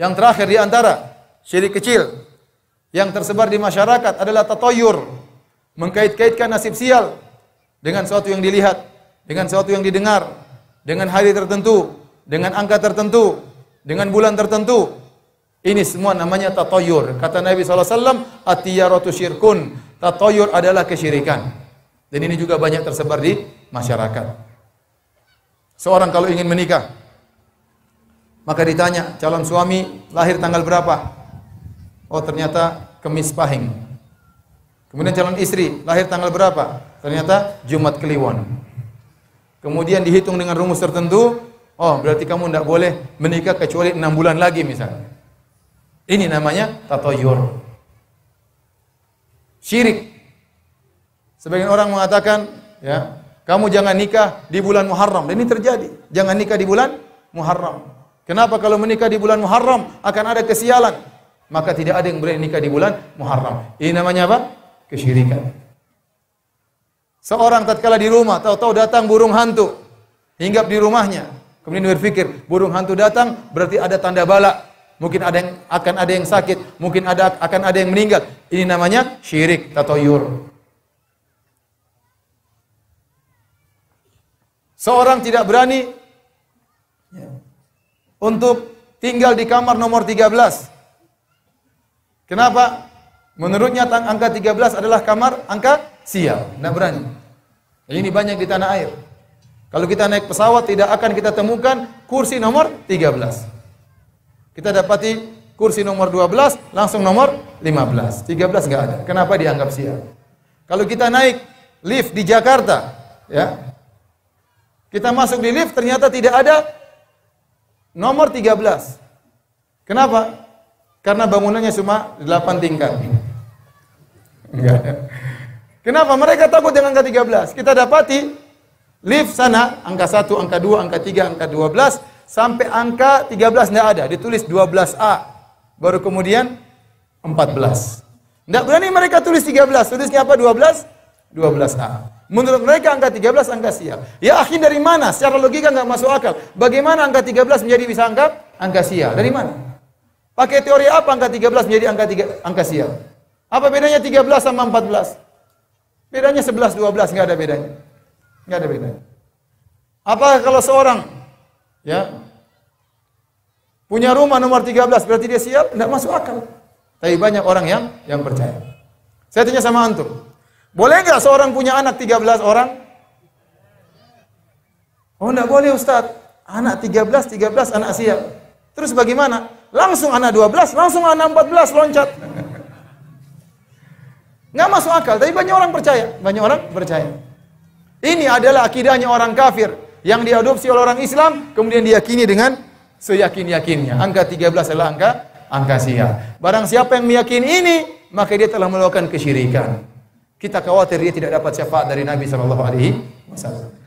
Yang terakhir di antara syirik kecil yang tersebar di masyarakat adalah tatoyur, mengkait-kaitkan nasib sial dengan sesuatu yang dilihat, dengan sesuatu yang didengar, dengan hari tertentu, dengan angka tertentu, dengan bulan tertentu. Ini semua namanya tatoyur. Kata Nabi SAW, atiyaratu syirkun. Tatoyur adalah kesyirikan. Dan ini juga banyak tersebar di masyarakat. Seorang kalau ingin menikah, maka ditanya, calon suami lahir tanggal berapa? Oh ternyata kemis pahing. Kemudian calon istri lahir tanggal berapa? Ternyata Jumat Kliwon. Kemudian dihitung dengan rumus tertentu, oh berarti kamu tidak boleh menikah kecuali enam bulan lagi misalnya. Ini namanya tatoyur. Syirik. Sebagian orang mengatakan, ya, kamu jangan nikah di bulan Muharram. Dan ini terjadi. Jangan nikah di bulan Muharram. Kenapa kalau menikah di bulan Muharram akan ada kesialan? Maka tidak ada yang berani nikah di bulan Muharram. Ini namanya apa? Kesyirikan. Seorang tatkala di rumah, tahu-tahu datang burung hantu. Hinggap di rumahnya. Kemudian berpikir, burung hantu datang berarti ada tanda balak. Mungkin ada yang akan ada yang sakit, mungkin ada akan ada yang meninggal. Ini namanya syirik atau yur. Seorang tidak berani untuk tinggal di kamar nomor 13. Kenapa? Menurutnya angka 13 adalah kamar angka sial. Tidak berani. Ini banyak di tanah air. Kalau kita naik pesawat tidak akan kita temukan kursi nomor 13. Kita dapati kursi nomor 12 langsung nomor 15. 13 nggak ada. Kenapa dianggap sial? Kalau kita naik lift di Jakarta, ya. Kita masuk di lift ternyata tidak ada Nomor 13. Kenapa? Karena bangunannya cuma 8 tingkat. Enggak. Kenapa? Mereka takut dengan angka 13. Kita dapati lift sana, angka 1, angka 2, angka 3, angka 12, sampai angka 13 tidak ada. Ditulis 12A. Baru kemudian 14. Enggak berani mereka tulis 13. Tulisnya apa 12? 12A. Menurut mereka angka 13 angka sial. Ya akhir dari mana? Secara logika nggak masuk akal. Bagaimana angka 13 menjadi bisa angka angka sial? Dari mana? Pakai teori apa angka 13 menjadi angka tiga angka sial? Apa bedanya 13 sama 14? Bedanya 11 12 nggak ada bedanya. Nggak ada bedanya. Apa kalau seorang ya punya rumah nomor 13 berarti dia sial? Enggak masuk akal. Tapi banyak orang yang yang percaya. Saya tanya sama antum, boleh nggak seorang punya anak 13 orang? Oh enggak boleh Ustaz. Anak 13, 13 anak siap. Terus bagaimana? Langsung anak 12, langsung anak 14 loncat. Nggak masuk akal, tapi banyak orang percaya. Banyak orang percaya. Ini adalah akidahnya orang kafir yang diadopsi oleh orang Islam, kemudian diyakini dengan seyakin-yakinnya. Angka 13 adalah angka angka siap. Barang siapa yang meyakini ini, maka dia telah melakukan kesyirikan. Kita khawatir dia tidak dapat syafaat dari Nabi sallallahu alaihi wasallam.